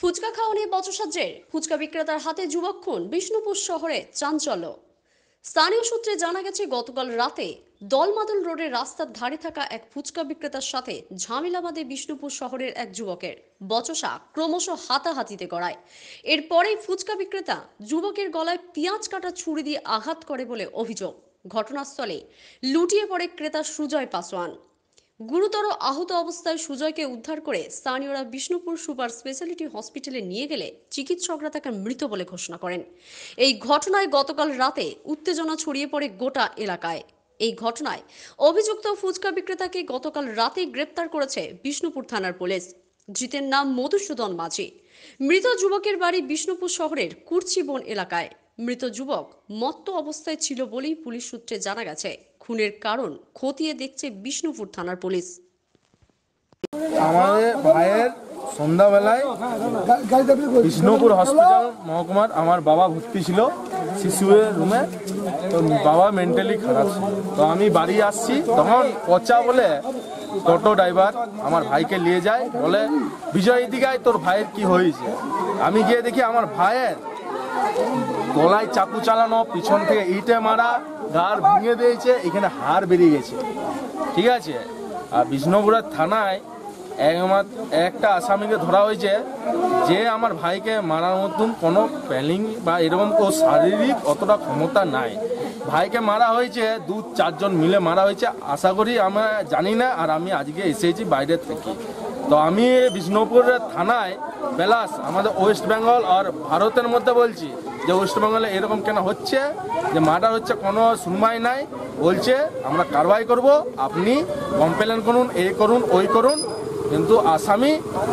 ফুচকা খাওয়া নিয়ে ফুচকা বিক্রেতার হাতে যুবক্ষণ বিষ্ণুপুর শহরে চাঞ্চল্য স্থানীয় সূত্রে জানা গেছে গতকাল রাতে দলমাদল রোডের রাস্তার ধারে থাকা এক ফুচকা বিক্রেতার সাথে ঝামেলা বাঁধে বিষ্ণুপুর শহরের এক যুবকের বচসা ক্রমশ হাতাহাতিতে গড়ায় এরপরেই ফুচকা বিক্রেতা যুবকের গলায় পেঁয়াজ কাটা ছুরি দিয়ে আঘাত করে বলে অভিযোগ ঘটনাস্থলে লুটিয়ে পড়ে ক্রেতা সুজয় পাসওয়ান গুরুতর আহত অবস্থায় সুজয়কে উদ্ধার করে স্থানীয়রা বিষ্ণুপুর সুপার স্পেশালিটি হসপিটালে নিয়ে গেলে চিকিৎসকরা তাকে মৃত বলে ঘোষণা করেন এই ঘটনায় গতকাল রাতে উত্তেজনা ছড়িয়ে পড়ে গোটা এলাকায় এই ঘটনায় অভিযুক্ত ফুচকা বিক্রেতাকে গতকাল রাতে গ্রেপ্তার করেছে বিষ্ণুপুর থানার পুলিশ ধৃতের নাম মধুসূদন মাঝি মৃত যুবকের বাড়ি বিষ্ণুপুর শহরের কুর্চিবন এলাকায় মৃত যুবক মত্ত অবস্থায় ছিল বলেই পুলিশ সূত্রে জানা গেছে খুনের কারণ খতিয়ে দেখছে বিষ্ণুপুর থানার পুলিশ আমাদের ভাইয়ের সন্ধ্যাবেলায় বিষ্ণুপুর হসপিটাল মহকুমার আমার বাবা ভর্তি ছিল শিশুয়ের রুমে তো বাবা মেন্টালি খারাপ ছিল তো আমি বাড়ি আসছি তখন পচা বলে টোটো ড্রাইভার আমার ভাইকে নিয়ে যায় বলে বিজয় দিকায় তোর ভাইয়ের কি হয়েছে আমি গিয়ে দেখি আমার ভাইয়ের গলায় চাকু চালানো পিছন থেকে ইটে মারা ঘাড় ভেঙে দিয়েছে এখানে হাড় বেরিয়ে গেছে ঠিক আছে আর বিষ্ণুপুরের থানায় একমাত্র একটা আসামিকে ধরা হয়েছে যে আমার ভাইকে মারার মতন কোনো প্যালিং বা এরকম কোনো শারীরিক অতটা ক্ষমতা নাই ভাইকে মারা হয়েছে দু চারজন মিলে মারা হয়েছে আশা করি আমরা জানি না আর আমি আজকে এসেছি বাইরে থেকে তো আমি বিষ্ণুপুর থানায় প্লাস আমাদের ওয়েস্ট বেঙ্গল আর ভারতের মধ্যে বলছি যে ওয়েস্ট বেঙ্গলে এরকম কেন হচ্ছে যে মার্ডার হচ্ছে কোনো শুনমাই নাই বলছে আমরা কারবাই করব আপনি কমপ্লেন করুন এই করুন ওই করুন কিন্তু আসামি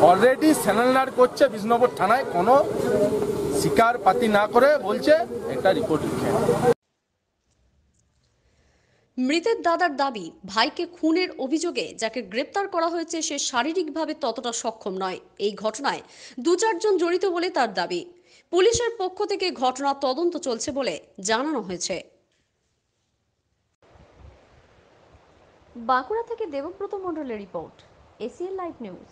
অলরেডি স্যানেলনার করছে বিষ্ণুপুর থানায় কোনো শিকার পাতি না করে বলছে একটা রিপোর্ট লিখে মৃতের দাদার দাবি ভাইকে খুনের অভিযোগে যাকে গ্রেপ্তার করা হয়েছে সে শারীরিকভাবে ততটা সক্ষম নয় এই ঘটনায় দু চারজন জড়িত বলে তার দাবি পুলিশের পক্ষ থেকে ঘটনা তদন্ত চলছে বলে জানানো হয়েছে বাঁকুড়া থেকে দেবব্রত মন্ডলের রিপোর্ট এসিএল লাইভ নিউজ